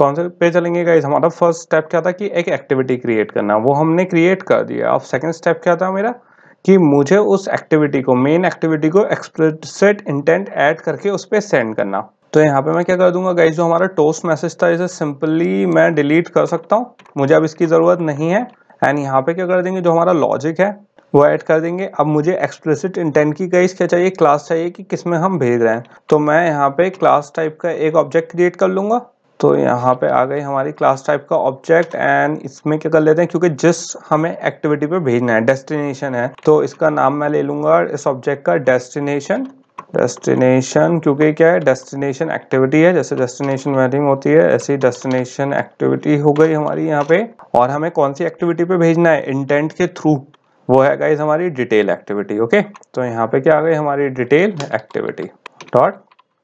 कौन से पे चलेंगे गाइज हमारा फर्स्ट स्टेप क्या था कि एक एक्टिविटी क्रिएट करना वो हमने क्रिएट कर दिया अब सेकंड स्टेप क्या था मेरा कि मुझे उस एक्टिविटी को मेन एक्टिविटी को एक्सप्लिसिट इंटेंट ऐड करके उस पर सेंड करना तो यहाँ पे मैं क्या कर दूंगा गाइज जो हमारा टोस्ट मैसेज था इसे सिंपली मैं डिलीट कर सकता हूँ मुझे अब इसकी ज़रूरत नहीं है एंड यहाँ पे क्या कर देंगे जो हमारा लॉजिक है वो ऐड कर देंगे अब मुझे एक्सप्लिसिट इंटेंट की गाइस क्या चाहिए क्लास चाहिए कि किस में हम भेज रहे हैं तो मैं यहाँ पे क्लास टाइप का एक ऑब्जेक्ट क्रिएट कर लूँगा तो यहाँ पे आ गई हमारी क्लास टाइप का ऑब्जेक्ट एंड इसमें क्या कर लेते हैं क्योंकि जिस हमें एक्टिविटी पे भेजना है डेस्टिनेशन है तो इसका नाम मैं ले लूंगा इस ऑब्जेक्ट का डेस्टिनेशन डेस्टिनेशन क्योंकि क्या है डेस्टिनेशन एक्टिविटी है जैसे डेस्टिनेशन वेडिंग होती है ऐसी डेस्टिनेशन एक्टिविटी हो गई हमारी यहाँ पे और हमें कौन सी एक्टिविटी पे भेजना है इंटेंट के थ्रू वो है गाइज हमारी डिटेल एक्टिविटी ओके तो यहाँ पे क्या आ गई हमारी डिटेल एक्टिविटी डॉट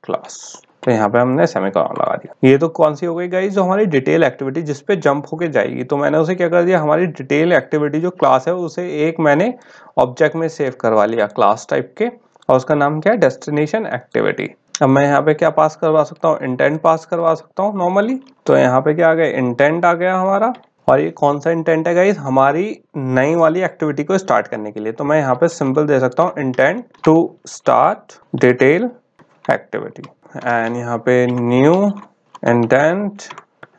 क्लास तो यहाँ पे हमने सेमी कॉलम लगा दिया ये तो कौन सी हो गई गाइज जो हमारी डिटेल एक्टिविटी जिसपे जंप होके जाएगी तो मैंने उसे क्या कर दिया हमारी डिटेल एक्टिविटी जो क्लास है उसे एक मैंने ऑब्जेक्ट में सेव करवा लिया क्लास टाइप के और उसका नाम क्या है डेस्टिनेशन एक्टिविटी अब मैं यहाँ पे क्या पास करवा सकता हूँ इंटेंट पास करवा सकता हूँ नॉर्मली तो यहाँ पे क्या आ गया इंटेंट आ गया हमारा और ये कौन सा इंटेंट है गाइज हमारी नई वाली एक्टिविटी को स्टार्ट करने के लिए तो मैं यहाँ पे सिंपल दे सकता हूँ intent to start detail activity and यहाँ पे न्यू इंडेंट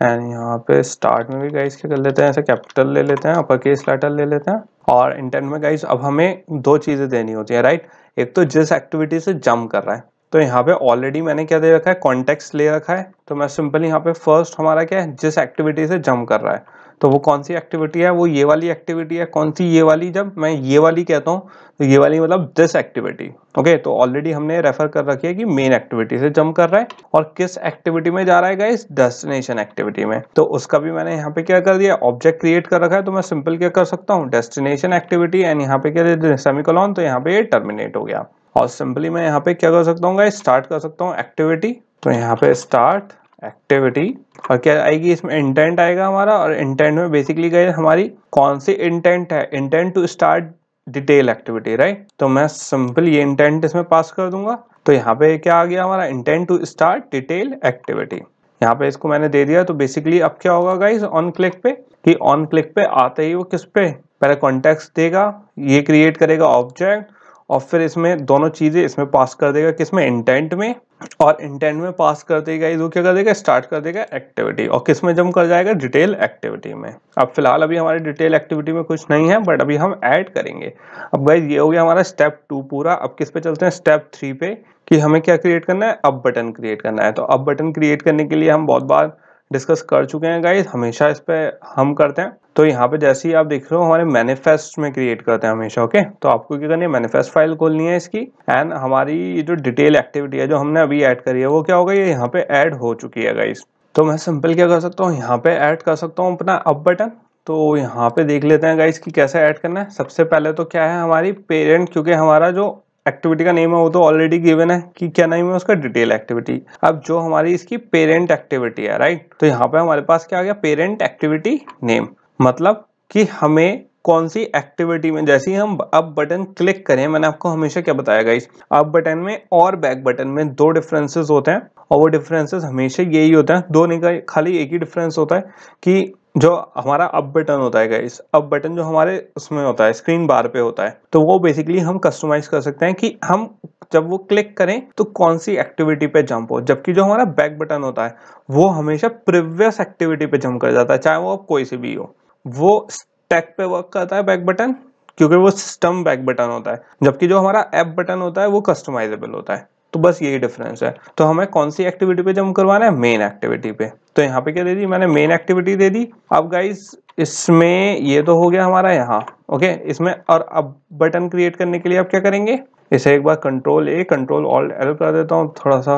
एंड यहाँ पे स्टार्ट में भी गाइस क्या कर लेते हैं ऐसे कैपिटल ले लेते हैं अपर केस लेटर ले लेते हैं और इंटेंट में गाइस अब हमें दो चीज़ें देनी होती है राइट एक तो जिस एक्टिविटी से जम कर रहा है तो यहाँ पे ऑलरेडी मैंने क्या दे रखा है कॉन्टेक्स्ट ले रखा है तो मैं सिंपली यहाँ पे फर्स्ट हमारा क्या है जिस एक्टिविटी से जम्प कर रहा है तो वो कौन सी एक्टिविटी है वो ये वाली एक्टिविटी है कौन सी ये वाली जब मैं ये वाली कहता हूँ तो ये वाली मतलब दिस एक्टिविटी ओके तो ऑलरेडी हमने रेफर कर रखी है कि मेन एक्टिविटी से जम कर रहा है और किस एक्टिविटी में जा रहा है इस डेस्टिनेशन एक्टिविटी में तो उसका भी मैंने यहाँ पे क्या कर दिया ऑब्जेक्ट क्रिएट कर रखा है तो मैं सिंपल क्या कर सकता हूँ डेस्टिनेशन एक्टिविटी एंड यहाँ पे क्या सेमिकोलॉन तो यहाँ पे ये टर्मिनेट हो गया और सिंपली मैं यहाँ पे क्या कर सकता हूँ स्टार्ट कर सकता हूँ एक्टिविटी तो यहाँ पे स्टार्ट एक्टिविटी और क्या आएगी इसमें इंटेंट आएगा हमारा और इंटेंट में बेसिकली गए हमारी कौन सी इंटेंट है intent to start detail activity right तो मैं सिंपल ये इंटेंट इसमें पास कर दूंगा तो यहाँ पे क्या आ गया हमारा intent to start detail activity यहाँ पे इसको मैंने दे दिया तो बेसिकली अब क्या होगा गाइज ऑन क्लिक पे कि ऑन क्लिक पे आते ही वो किस पे पहले कॉन्टेक्ट देगा ये क्रिएट करेगा ऑब्जेक्ट और फिर इसमें दोनों चीज़ें इसमें पास कर देगा किसमें इंटेंट में और इंटेंट में पास कर देगा ये क्या कर देगा स्टार्ट कर देगा एक्टिविटी और किस में जम कर जाएगा डिटेल एक्टिविटी में अब फिलहाल अभी हमारी डिटेल एक्टिविटी में कुछ नहीं है बट अभी हम ऐड करेंगे अब भाई ये हो गया हमारा स्टेप टू पूरा अब किस पे चलते हैं स्टेप थ्री पे कि हमें क्या क्रिएट करना है अब बटन क्रिएट करना है तो अब बटन क्रिएट करने के लिए हम बहुत बार डिस्कस कर चुके हैं गाइज हमेशा इस पर हम करते हैं तो यहाँ पे जैसे ही आप देख रहे हो हमारे मैनिफेस्ट में क्रिएट करते हैं हमेशा ओके okay? तो आपको क्या करनी है मैनिफेस्ट फाइल खोलनी है इसकी एंड हमारी ये जो डिटेल एक्टिविटी है जो हमने अभी ऐड करी है वो क्या होगा ये यहाँ पे ऐड हो चुकी है गाइज तो मैं सिंपल क्या कर सकता हूँ यहाँ पे ऐड कर सकता हूँ अपना अप बटन तो यहाँ पे देख लेते हैं गाइज कि कैसे ऐड करना है सबसे पहले तो क्या है हमारी पेरेंट क्योंकि हमारा जो एक्टिविटी का नेम है वो तो ऑलरेडी गिवन है कि क्या नेम है उसका डिटेल एक्टिविटी अब जो हमारी इसकी पेरेंट एक्टिविटी है राइट तो यहाँ पे हमारे पास क्या आ गया पेरेंट एक्टिविटी नेम मतलब कि हमें कौन सी एक्टिविटी में जैसे ही हम अब बटन क्लिक करें मैंने आपको हमेशा क्या बताया गाइस अप बटन में और बैक बटन में दो डिफरेंसेस होते हैं और वो डिफरेंसेस हमेशा यही होते हैं दो नहीं का खाली एक ही डिफरेंस होता है कि जो हमारा अप बटन होता है गाइस अप बटन जो हमारे उसमें होता है स्क्रीन बार पे होता है तो वो बेसिकली हम कस्टमाइज कर सकते हैं कि हम जब वो क्लिक करें तो कौन सी एक्टिविटी पे जंप हो जबकि जो हमारा बैक बटन होता है वो हमेशा प्रीवियस एक्टिविटी पे जंप कर जाता है चाहे वो अब कोई सी भी हो वो स्टैक पे वर्क करता है बैक बटन क्योंकि वो सिस्टम बैक बटन होता है जबकि जो हमारा ऐप बटन होता है वो कस्टमाइजेबल होता है तो बस यही डिफरेंस है तो हमें कौन सी एक्टिविटी पे जम करवाना है मेन एक्टिविटी पे तो यहाँ पे क्या दे दी मैंने मेन एक्टिविटी दे दी अब गाइज इसमें ये तो हो गया हमारा यहाँ ओके इसमें और अब बटन क्रिएट करने के लिए आप क्या करेंगे इसे एक बार control A control all L कर देता हूँ थोड़ा सा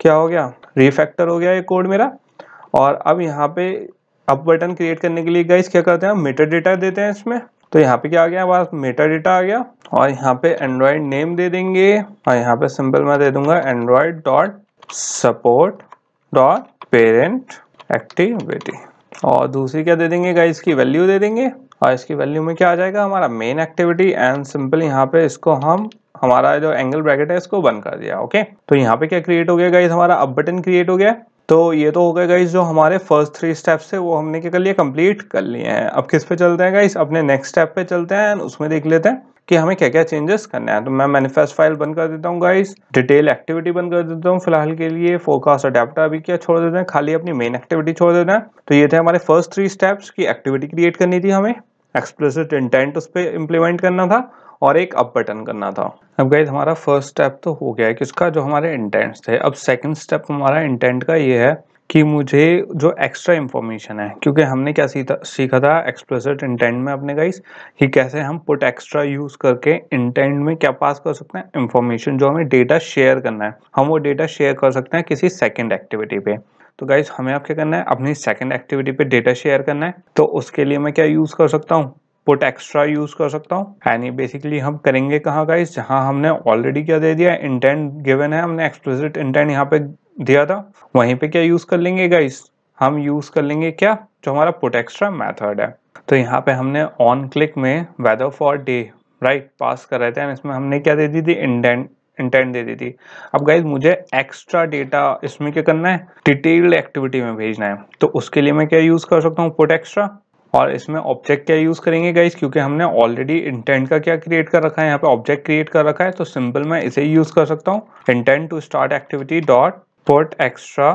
क्या हो गया रिफैक्टर हो गया ये कोड मेरा और अब यहाँ पे अप बटन क्रिएट करने के लिए गाइस क्या करते हैं मीटर डेटा देते हैं इसमें तो यहाँ पे क्या आ गया हमारे पास मेटा डेटा आ गया और यहाँ पे एंड्रॉयड नेम दे देंगे और यहाँ पे सिंपल मैं दे दूंगा Android dot support dot parent activity और दूसरी क्या दे देंगे गाइस की वैल्यू दे देंगे और इसकी वैल्यू में क्या आ जाएगा हमारा मेन एक्टिविटी एंड सिंपल यहाँ पे इसको हम हमारा जो एंगल ब्रैकेट है इसको बंद कर दिया ओके तो यहाँ पे क्या क्रिएट हो गया गाइस हमारा अब बटन क्रिएट हो गया तो ये तो हो गए गाइज जो हमारे फर्स्ट थ्री स्टेप्स थे वो हमने क्या कर लिए कंप्लीट कर लिए हैं अब किस पे चलते हैं गाइज अपने नेक्स्ट स्टेप पे चलते हैं उसमें देख लेते हैं कि हमें क्या क्या चेंजेस करने हैं तो मैं मैनिफेस्ट फाइल बंद कर देता हूँ गाइस डिटेल एक्टिविटी बंद कर देता हूँ फिलहाल के लिए फोकास अडेप्टर अभी क्या छोड़ देते हैं खाली अपनी मेन एक्टिविटी छोड़ देते हैं तो ये थे हमारे फर्स्ट थ्री स्टेप्स की एक्टिविटी क्रिएट करनी थी हमें एक्सप्लिसिट इंटेंट उस पर इम्प्लीमेंट करना था और एक अप बटन करना था अब गाइज हमारा फर्स्ट स्टेप तो हो गया है कि उसका जो हमारे इंटेंट्स थे अब सेकंड स्टेप हमारा इंटेंट का ये है कि मुझे जो एक्स्ट्रा इन्फॉर्मेशन है क्योंकि हमने क्या सीखा सीखा था एक्सप्रेसिट इंटेंट में अपने गाइस कि कैसे हम पुट एक्स्ट्रा यूज़ करके इंटेंट में क्या पास कर सकते हैं इन्फॉर्मेशन जो हमें डेटा शेयर करना है हम वो डेटा शेयर कर सकते हैं किसी सेकंड एक्टिविटी पे तो गाइज हमें आप क्या करना है अपनी सेकेंड एक्टिविटी पे डेटा शेयर करना है तो उसके लिए मैं क्या यूज़ कर सकता हूँ पुट एक्स्ट्रा यूज कर सकता हूँ यानी बेसिकली हम करेंगे कहाँ गाइज जहाँ हमने ऑलरेडी क्या दे दिया इंटेंट गिवन है हमने एक्सप्लिसिट इंटेंट यहाँ पे दिया था वहीं पे क्या यूज कर लेंगे गाइज हम यूज कर लेंगे क्या जो हमारा पुट एक्स्ट्रा मैथड है तो यहाँ पे हमने ऑन क्लिक में weather for day right pass कर रहे थे इसमें हमने क्या दे दी थी इंटेंट इंटेंट दे दी थी अब गाइज मुझे एक्स्ट्रा डेटा इसमें क्या करना है डिटेल्ड एक्टिविटी में भेजना है तो उसके लिए मैं क्या यूज़ कर सकता हूँ पुट एक्स्ट्रा और इसमें ऑब्जेक्ट क्या यूज़ करेंगे गाइज क्योंकि हमने ऑलरेडी इंटेंट का क्या क्रिएट कर रखा है यहाँ पे ऑब्जेक्ट क्रिएट कर रखा है तो सिंपल मैं इसे यूज़ कर सकता हूँ intent to start activity dot put extra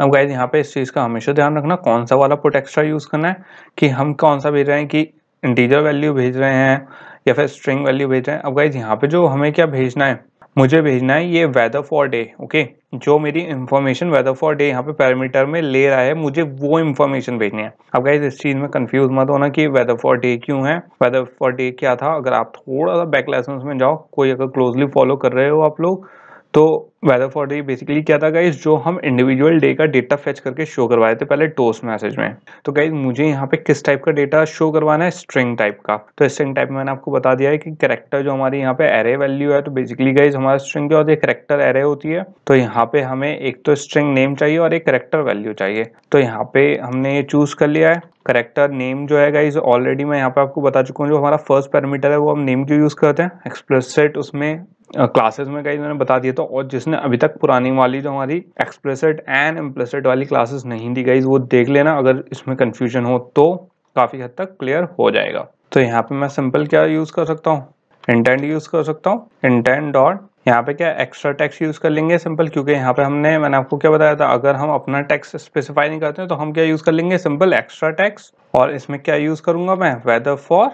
अब गाइज यहाँ पे इस चीज़ का हमेशा ध्यान रखना कौन सा वाला पुट एक्स्ट्रा यूज़ करना है कि हम कौन सा भेज रहे हैं कि इंटीजर वैल्यू भेज रहे हैं या फिर स्ट्रिंग वैल्यू भेज रहे हैं अब गाइज यहाँ पे जो हमें क्या भेजना है मुझे भेजना है ये वेदर फॉर डे ओके जो मेरी इन्फॉर्मेशन वेदर फॉर डे यहाँ पे पैरामीटर में ले रहा है मुझे वो इन्फॉर्मेशन भेजनी है अब गाइज इस चीज़ में कंफ्यूज मत होना कि वेदर फॉर डे क्यों है वेदर फॉर डे क्या था अगर आप थोड़ा सा बैक लेसन में जाओ कोई अगर क्लोजली फॉलो कर रहे हो आप लोग तो वेदर फॉर डे बेसिकली क्या था गाइज जो हम इंडिविजुअल डे का डेटा फेच करके शो करवाए थे पहले टोस मैसेज में तो गाइज मुझे यहाँ पे किस टाइप का डेटा शो करवाना है स्ट्रिंग टाइप का तो स्ट्रिंग टाइप में मैंने आपको बता दिया है कि करेक्टर जो हमारे यहाँ पे एरे वैल्यू है तो बेसिकली गाइज हमारा स्ट्रिंग क्या होती है करेक्टर एरे होती है तो यहाँ पे हमें एक तो स्ट्रिंग नेम चाहिए और एक करेक्टर वैल्यू चाहिए तो यहाँ पे हमने ये चूज कर लिया है करेक्टर नेम जो है गाइज ऑलरेडी मैं यहाँ पे आपको बता चुका हूँ जो हमारा फर्स्ट पैरामीटर है वो हम नेम क्यों यूज़ करते हैं सेट उसमें क्लासेस में कई मैंने बता दिया था तो, और जिसने अभी तक पुरानी वाली जो हमारी एक्सप्रेसिट एंड इम्प्लेसिट वाली क्लासेस नहीं दी गई वो देख लेना अगर इसमें कन्फ्यूजन हो तो काफ़ी हद तक क्लियर हो जाएगा तो यहाँ पे मैं सिंपल क्या यूज़ कर सकता हूँ इंटेंट यूज़ कर सकता हूँ इंटेंट डॉट यहाँ पे क्या एक्स्ट्रा टैक्स यूज़ कर लेंगे सिंपल क्योंकि यहाँ पे हमने मैंने आपको क्या बताया था अगर हम अपना टैक्स स्पेसिफाई नहीं करते हैं तो हम क्या यूज़ कर लेंगे सिंपल एक्स्ट्रा टैक्स और इसमें क्या यूज़ करूँगा मैं वेदर फॉर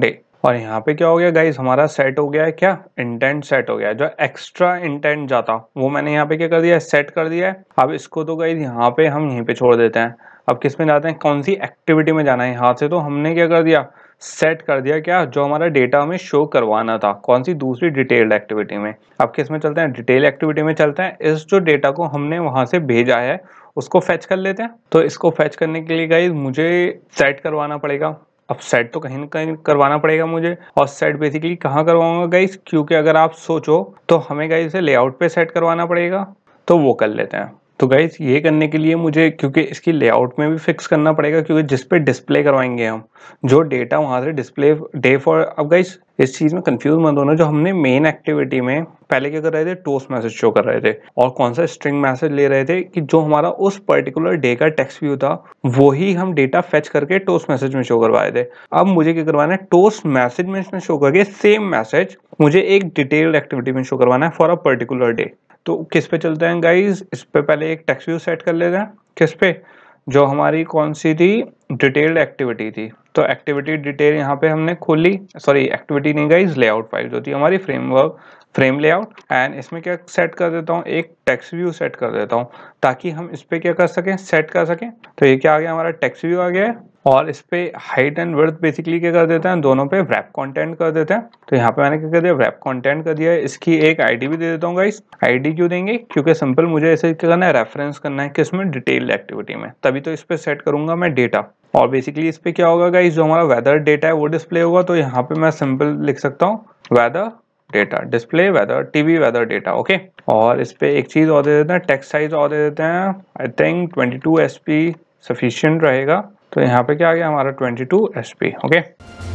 डे और यहाँ पे क्या हो गया गाइज हमारा सेट हो गया है क्या इंटेंट सेट हो गया है जो एक्स्ट्रा इंटेंट जाता वो मैंने यहाँ पे क्या कर दिया सेट कर दिया है अब इसको तो गाइज यहाँ पे हम यहीं पे छोड़ देते हैं अब किस में जाते हैं कौन सी एक्टिविटी में जाना है यहाँ से तो हमने क्या कर दिया सेट कर दिया क्या जो हमारा डेटा हमें शो करवाना था कौन सी दूसरी डिटेल्ड एक्टिविटी में अब किस में चलते हैं डिटेल एक्टिविटी में चलते हैं इस जो डेटा को हमने वहाँ से भेजा है उसको फैच कर लेते हैं तो इसको फैच करने के लिए गाइज मुझे सेट करवाना पड़ेगा सेट तो कहीं ना कहीं करवाना पड़ेगा मुझे और सेट बेसिकली कहाँ करवाऊंगा गाइस क्योंकि अगर आप सोचो तो हमें गाइस इसे लेआउट पे सेट करवाना पड़ेगा तो वो कर लेते हैं तो गाइज ये करने के लिए मुझे क्योंकि इसकी लेआउट में भी फिक्स करना पड़ेगा क्योंकि जिस पे डिस्प्ले करवाएंगे हम जो डेटा वहाँ से डिस्प्ले डे फॉर अब गाइज इस चीज़ में कंफ्यूज मत होना जो हमने मेन एक्टिविटी में पहले क्या कर रहे थे टोस्ट मैसेज शो कर रहे थे और कौन सा स्ट्रिंग मैसेज ले रहे थे कि जो हमारा उस पर्टिकुलर डे का टेक्स व्यू था वही हम डेटा फेच करके टोस्ट मैसेज में शो करवाए थे अब मुझे क्या करवाना है टोस्ट मैसेज में शो करके सेम मैसेज मुझे एक डिटेल्ड एक्टिविटी में शो करवाना है फॉर अ पर्टिकुलर डे तो किस पे चलते हैं गाइज इस पे पहले एक टैक्स व्यू सेट कर लेते हैं किस पे जो हमारी कौन सी थी डिटेल्ड एक्टिविटी थी तो एक्टिविटी डिटेल यहाँ पे हमने खोली सॉरी एक्टिविटी नहीं गाइज लेआउट फाइल जो थी हमारी फ्रेमवर्क फ्रेम लेआउट एंड इसमें क्या सेट कर देता हूँ एक टैक्स व्यू सेट कर देता हूँ ताकि हम इस पर क्या कर सकें सेट कर सकें तो ये क्या आ गया हमारा टैक्स व्यू आ गया है और इस पर हाइट एंड वर्थ बेसिकली क्या कर देते हैं दोनों पे रैप कंटेंट कर देते हैं तो यहाँ पे मैंने क्या कर दिया रैप कंटेंट कर दिया इसकी एक आईडी भी दे देता हूँ गाइस आईडी क्यों देंगे क्योंकि सिंपल मुझे ऐसे क्या करना है रेफरेंस करना है किसमें डिटेल्ड एक्टिविटी में तभी तो इस पर सेट करूंगा मैं डेटा और बेसिकली इस पर क्या होगा गाइस जो हमारा वेदर डेटा है वो डिस्प्ले होगा तो यहाँ पे मैं सिंपल लिख सकता हूँ weather data display weather TV weather data okay और इस पर एक चीज़ और दे देते हैं टेक्स्ट साइज और दे देते हैं I think twenty two S P sufficient रहेगा तो यहाँ पे क्या आ गया हमारा 22 एस ओके